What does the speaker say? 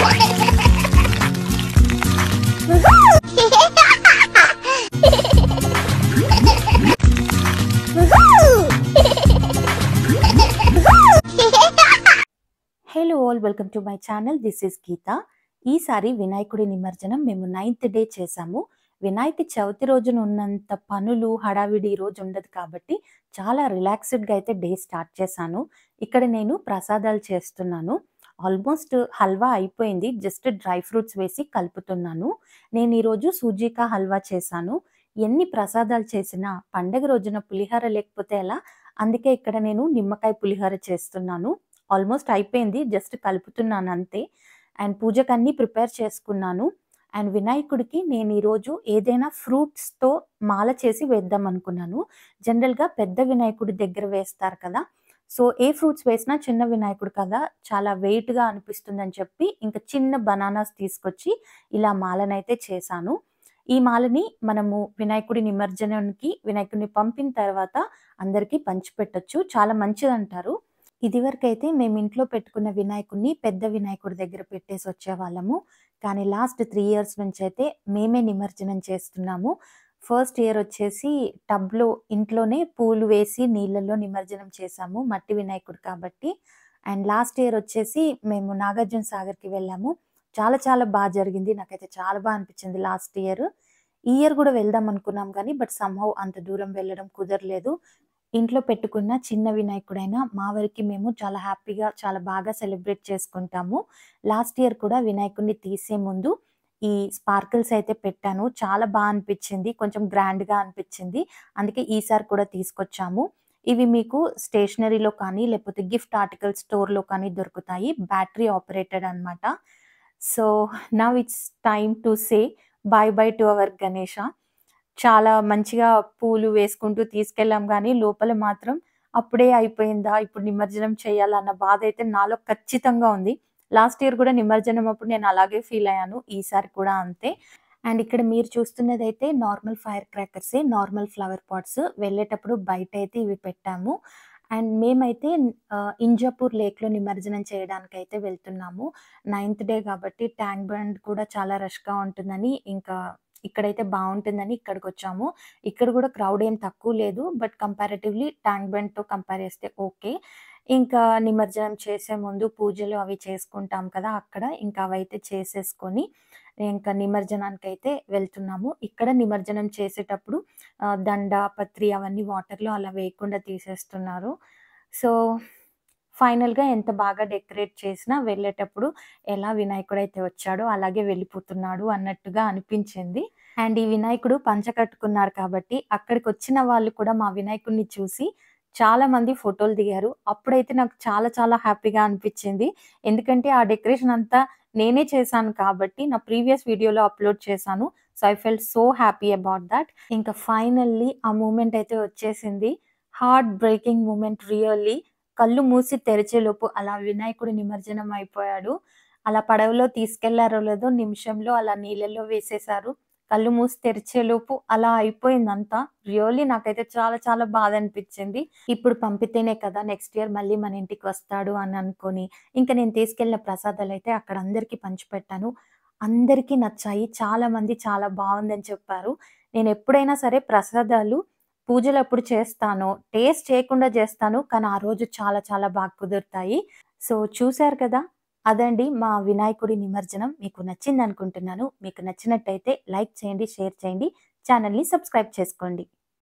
hello all welcome to my channel this is Geeta ఈసారి వినాయకుడి నిమజ్జనం మేము నైన్త్ డే చేసాము వినాయక చవితి రోజున ఉన్నంత పనులు హడావిడి రోజు ఉండదు కాబట్టి చాలా రిలాక్స్డ్గా అయితే డే స్టార్ట్ చేశాను ఇక్కడ నేను ప్రసాదాలు చేస్తున్నాను ఆల్మోస్ట్ హల్వా అయిపోయింది జస్ట్ డ్రై ఫ్రూట్స్ వేసి కలుపుతున్నాను నేను ఈరోజు సూజీకా హల్వా చేశాను ఎన్ని ప్రసాదాలు చేసినా పండగ రోజున పులిహోర లేకపోతే ఎలా అందుకే ఇక్కడ నేను నిమ్మకాయ పులిహోర చేస్తున్నాను ఆల్మోస్ట్ అయిపోయింది జస్ట్ కలుపుతున్నాను అంతే అండ్ పూజకన్నీ ప్రిపేర్ చేసుకున్నాను అండ్ వినాయకుడికి నేను ఈరోజు ఏదైనా ఫ్రూట్స్తో మాల చేసి వేద్దాం అనుకున్నాను జనరల్గా పెద్ద వినాయకుడి దగ్గర వేస్తారు కదా సో ఏ ఫ్రూట్స్ వేసినా చిన్న వినాయకుడు కదా చాలా వెయిట్గా అనిపిస్తుందని చెప్పి ఇంకా చిన్న బనానాస్ తీసుకొచ్చి ఇలా మాలనైతే చేశాను ఈ మాలని మనము వినాయకుడి నిమజ్జనానికి వినాయకుడిని పంపిన తర్వాత అందరికీ పంచిపెట్టచ్చు చాలా మంచిదంటారు ఇదివరకైతే మేము ఇంట్లో పెట్టుకున్న వినాయకుడిని పెద్ద వినాయకుడి దగ్గర పెట్టేసి వచ్చేవాళ్ళము కానీ లాస్ట్ త్రీ ఇయర్స్ నుంచి అయితే మేమే నిమజ్జనం చేస్తున్నాము ఫస్ట్ ఇయర్ వచ్చేసి టబ్లో ఇంట్లోనే పూలు వేసి నీళ్ళల్లో నిమజ్జనం చేశాము మట్టి వినాయకుడు కాబట్టి అండ్ లాస్ట్ ఇయర్ వచ్చేసి మేము నాగార్జున సాగర్కి వెళ్ళాము చాలా చాలా బాగా జరిగింది నాకైతే చాలా బాగా అనిపించింది లాస్ట్ ఇయర్ ఈ ఇయర్ కూడా వెళ్దాం అనుకున్నాం కానీ బట్ సంహవ్ అంత దూరం వెళ్ళడం కుదరలేదు ఇంట్లో పెట్టుకున్న చిన్న వినాయకుడైన మా వరకు మేము చాలా హ్యాపీగా చాలా బాగా సెలబ్రేట్ చేసుకుంటాము లాస్ట్ ఇయర్ కూడా వినాయకుడిని తీసే ముందు ఈ స్పార్కిల్స్ అయితే పెట్టాను చాలా బాగా అనిపించింది కొంచెం గ్రాండ్గా అనిపించింది అందుకే ఈసారి కూడా తీసుకొచ్చాము ఇవి మీకు స్టేషనరీలో కానీ లేకపోతే గిఫ్ట్ ఆర్టికల్ స్టోర్లో కానీ దొరుకుతాయి బ్యాటరీ ఆపరేటెడ్ అనమాట so now it's time to say bye bye to our Ganesha చాలా మంచిగా పూలు వేసుకుంటూ తీసుకెళ్ళాం కానీ లోపల మాత్రం అప్పుడే అయిపోయిందా ఇప్పుడు నిమజ్జనం చేయాలన్న బాధ అయితే నాలో ఖచ్చితంగా ఉంది లాస్ట్ ఇయర్ కూడా నిమజ్జనం అప్పుడు నేను అలాగే ఫీల్ అయ్యాను ఈసారి కూడా అంతే అండ్ ఇక్కడ మీరు చూస్తున్నది అయితే నార్మల్ ఫైర్ క్రాకర్సే నార్మల్ ఫ్లవర్ పాట్స్ వెళ్ళేటప్పుడు బయట అయితే ఇవి పెట్టాము అండ్ మేమైతే ఇంజాపూర్ లేక్లో నిమజ్జనం చేయడానికి అయితే వెళ్తున్నాము నైన్త్ డే కాబట్టి ట్యాంక్ బండ్ కూడా చాలా రష్గా ఉంటుందని ఇంకా ఇక్కడైతే బాగుంటుందని ఇక్కడికి వచ్చాము ఇక్కడ కూడా క్రౌడ్ ఏం తక్కువ లేదు బట్ కంపారిటివ్లీ ట్యాంక్ బండ్తో కంపేర్ చేస్తే ఓకే ఇంకా నిమజ్జనం చేసే ముందు పూజలు అవి చేసుకుంటాం కదా అక్కడ ఇంకా అవైతే చేసేసుకొని ఇంకా నిమజ్జనానికి అయితే వెళ్తున్నాము ఇక్కడ నిమజ్జనం చేసేటప్పుడు దండ పత్రి అవన్నీ వాటర్లో అలా వేయకుండా తీసేస్తున్నారు సో ఫైనల్గా ఎంత బాగా డెకరేట్ చేసినా వెళ్ళేటప్పుడు ఎలా వినాయకుడు అయితే వచ్చాడో అలాగే వెళ్ళిపోతున్నాడు అన్నట్టుగా అనిపించింది అండ్ ఈ వినాయకుడు పంచ కట్టుకున్నారు కాబట్టి అక్కడికి వచ్చిన వాళ్ళు కూడా మా వినాయకుడిని చూసి చాలా మంది ఫోటోలు దిగారు అప్పుడైతే నాకు చాలా చాలా హ్యాపీగా అనిపించింది ఎందుకంటే ఆ డెకరేషన్ అంతా నేనే చేశాను కాబట్టి నా ప్రీవియస్ వీడియోలో అప్లోడ్ చేశాను so I fell so happy about that ఇంకా ఫైనల్లీ ఆ మూమెంట్ అయితే వచ్చేసింది హార్ట్ బ్రేకింగ్ మూమెంట్ రియల్లీ కళ్ళు మూసి తెరిచేలోపు అలా వినాయకుడు నిమజ్జనం అయిపోయాడు అలా పడవలో తీసుకెళ్లారో లేదో నిమిషంలో అలా నీళ్ళల్లో వేసేశారు కళ్ళు మూసి తెరిచేలోపు అలా అయిపోయిందంతా రియల్లీ నాకైతే చాలా చాలా బాధ అనిపించింది ఇప్పుడు పంపితేనే కదా నెక్స్ట్ ఇయర్ మళ్ళీ మన ఇంటికి వస్తాడు అని అనుకొని ఇంకా నేను తీసుకెళ్ళిన ప్రసాదాలు అయితే అక్కడ అందరికీ పంచిపెట్టాను అందరికీ నచ్చాయి చాలా మంది చాలా బాగుందని చెప్పారు నేను ఎప్పుడైనా సరే ప్రసాదాలు పూజలు అప్పుడు చేస్తాను టేస్ట్ చేయకుండా చేస్తాను కానీ ఆ రోజు చాలా చాలా బాగా కుదురుతాయి సో చూశారు కదా అదండి మా వినాయకుడి నిమజ్జనం మీకు నచ్చింది అనుకుంటున్నాను మీకు నచ్చినట్టయితే లైక్ చేయండి షేర్ చేయండి ఛానల్ని సబ్స్క్రైబ్ చేసుకోండి